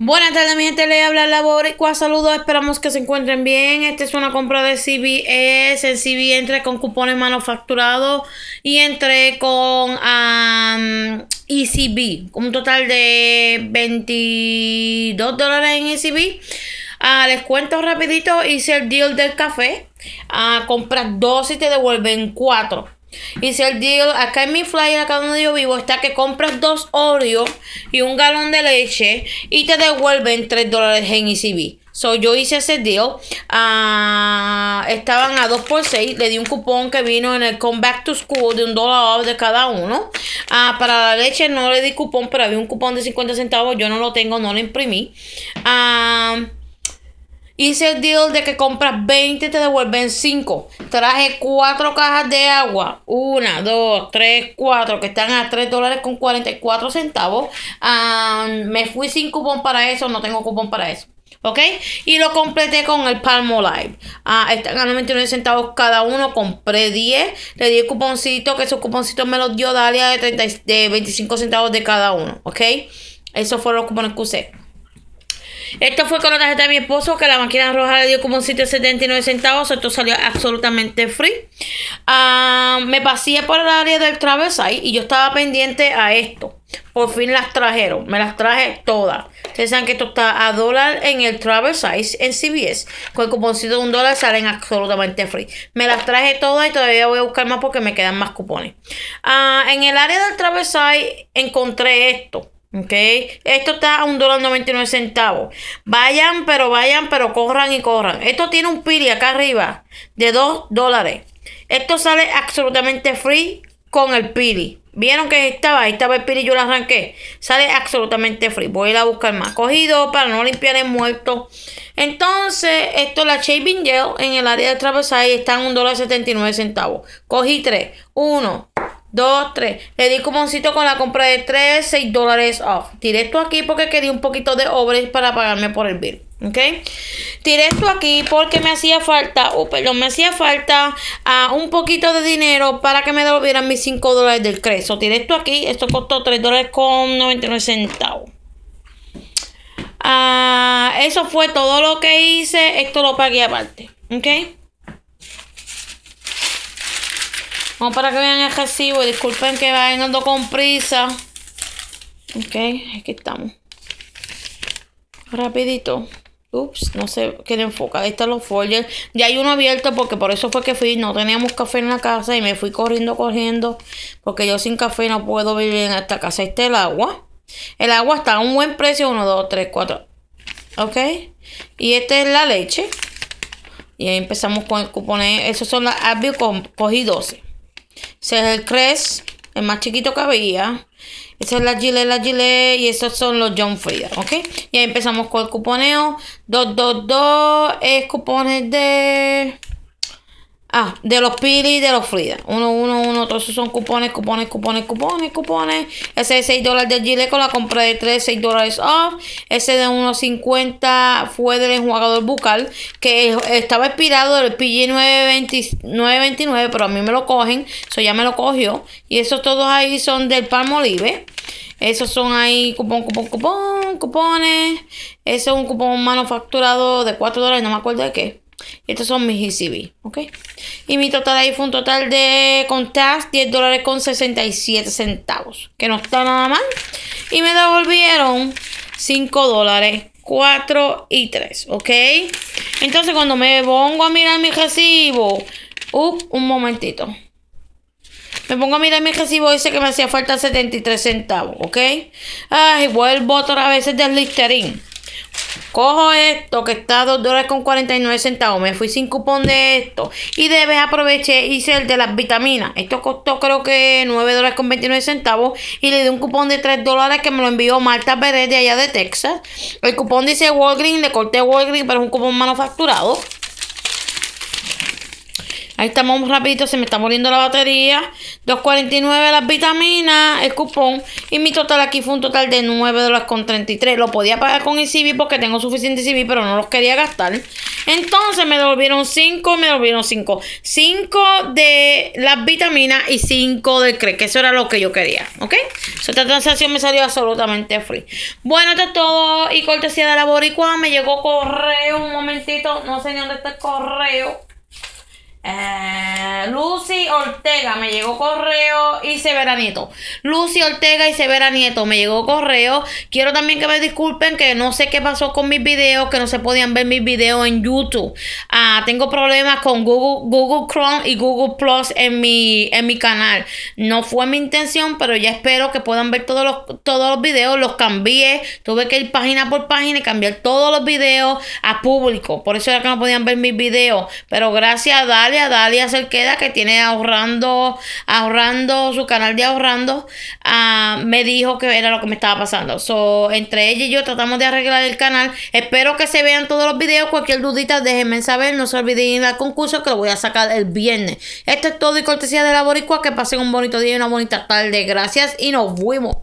Buenas tardes, mi gente. Le habla la Boricua. Saludos. Esperamos que se encuentren bien. Esta es una compra de CBS. El CB entre con cupones manufacturados y entre con ECB. Un total de 22 dólares en ECB. Ah, les cuento rapidito. Hice el deal del café. a ah, compras dos y te devuelven cuatro. Hice el deal. Acá en mi flyer, acá donde yo vivo, está que compras dos Oreo y un galón de leche y te devuelven 3 dólares en ECB. So, yo hice ese deal. Ah, estaban a 2 por 6 Le di un cupón que vino en el come back to School de un dólar de cada uno. Ah, para la leche no le di cupón, pero había un cupón de 50 centavos. Yo no lo tengo, no lo imprimí. ah Hice el deal de que compras 20 y te devuelven 5. Traje 4 cajas de agua. 1, 2, 3, 4. Que están a 3 dólares con 44 centavos. me fui sin cupón para eso. No tengo cupón para eso. ¿Ok? Y lo completé con el Palmo Live. Ah, están a 99 centavos cada uno. Compré 10. Le di el cuponcito, que esos cuponcitos me los dio Dalia de, de 25 centavos de cada uno. ¿Ok? Esos fueron los cupones que usé. Esto fue con la tarjeta de mi esposo que la máquina roja le dio como 7.79 centavos. Esto salió absolutamente free. Ah, me pasé por el área del Size y yo estaba pendiente a esto. Por fin las trajeron. Me las traje todas. Ustedes saben que esto está a dólar en el Travel Size en CBS. Con el cuponcito de un dólar salen absolutamente free. Me las traje todas y todavía voy a buscar más porque me quedan más cupones. Ah, en el área del Travel Size encontré esto. ¿Ok? Esto está a un dólar 99 centavos. Vayan, pero vayan, pero corran y corran. Esto tiene un pili acá arriba de 2 dólares. Esto sale absolutamente free con el pili. ¿Vieron que estaba? Ahí estaba el pili, yo lo arranqué. Sale absolutamente free. Voy a ir a buscar más. Cogido para no limpiar el muerto. Entonces, esto es la Shaving Gel en el área de y Está en un dólar 79 centavos. Cogí tres, 1, 2, 3. Le di cuponcito con la compra de 3, 6 dólares off. Tiré esto aquí porque quería un poquito de obres para pagarme por el bill. ¿Ok? Tiré esto aquí porque me hacía falta, oh, perdón, me hacía falta a ah, un poquito de dinero para que me devolvieran mis 5 dólares del creso. tire esto aquí, esto costó 3 dólares con 99 centavos. Ah, eso fue todo lo que hice, esto lo pagué aparte. ¿Ok? para que vean el recibo. disculpen que ando con prisa. Ok, aquí estamos. Rapidito. Ups, no sé qué enfoca. Ahí están los folders. Ya hay uno abierto porque por eso fue que fui. No teníamos café en la casa y me fui corriendo, corriendo. Porque yo sin café no puedo vivir en esta casa. Este es el agua. El agua está a un buen precio. 1, 2, 3, 4. Ok. Y esta es la leche. Y ahí empezamos con el cupón. Esos son las Advil. Cogí 12. Ese es el Crest, el más chiquito que había. Esa es la Gile, la Gile. y estos son los John Frieda, ¿ok? Y ahí empezamos con el cuponeo. 222 es cupones de... Ah, de los Pili de los Frida. Uno, uno, uno. Todos esos son cupones, cupones, cupones, cupones, cupones. Ese de 6 dólares del Gileco la compré de 3, 6 dólares off. Ese de 1.50 fue del enjuagador bucal que estaba expirado del PG 929, pero a mí me lo cogen. Eso ya me lo cogió. Y esos todos ahí son del Palmolive. Esos son ahí cupón, cupón, cupón, cupones. Ese es un cupón manufacturado de 4 dólares, no me acuerdo de qué. Estos son mis ECB, ¿ok? Y mi total ahí fue un total de con 10 dólares con 67 centavos, que no está nada mal. Y me devolvieron 5 dólares, 4 y 3, ¿ok? Entonces cuando me pongo a mirar mi recibo, uh, un momentito. Me pongo a mirar mi recibo y dice que me hacía falta 73 centavos, ¿ok? Ay, vuelvo otra veces del Listerine. Cojo esto que está a 2 dólares con 49 centavos. Me fui sin cupón de esto. Y de vez aproveché, hice el de las vitaminas. Esto costó creo que 9 dólares con 29 centavos. Y le di un cupón de 3 dólares que me lo envió Marta Pérez de allá de Texas. El cupón dice Walgreens, le corté Walgreens, pero es un cupón manufacturado. Ahí estamos rapidito, se me está muriendo la batería. 2.49 las vitaminas, el cupón. Y mi total aquí fue un total de 9 dólares con 33. Lo podía pagar con el ICB porque tengo suficiente ICB, e pero no los quería gastar. Entonces me devolvieron 5, me devolvieron 5. 5 de las vitaminas y 5 de CRE, que eso era lo que yo quería. ¿Ok? Esta transacción me salió absolutamente free. Bueno, esto es todo. Y cortesía de la boricua, me llegó correo un momentito. No sé ni dónde está el correo. Eh, Lucy Ortega, me llegó correo y verá Nieto. Lucy Ortega y Severa Nieto, me llegó correo. Quiero también que me disculpen que no sé qué pasó con mis videos, que no se podían ver mis videos en YouTube. Ah, tengo problemas con Google, Chrome y Google Plus en mi, en mi canal. No fue mi intención, pero ya espero que puedan ver todos los, todos los videos. Los cambié, tuve que ir página por página y cambiar todos los videos a público. Por eso era que no podían ver mis videos. Pero gracias a Dalia, Dalia Cerqueda, que tiene ahorrando, ahorrando, su canal de ahorrando, ah, me dijo que era lo que me estaba pasando. So, entre ella y yo tratamos de arreglar el canal. Espero que se vean todos los videos. Cualquier dudita, déjenme saber. No se olviden ir al concurso que lo voy a sacar el viernes. Esto es todo y cortesía de la Boricua. Que pasen un bonito día y una bonita tarde. Gracias y nos vemos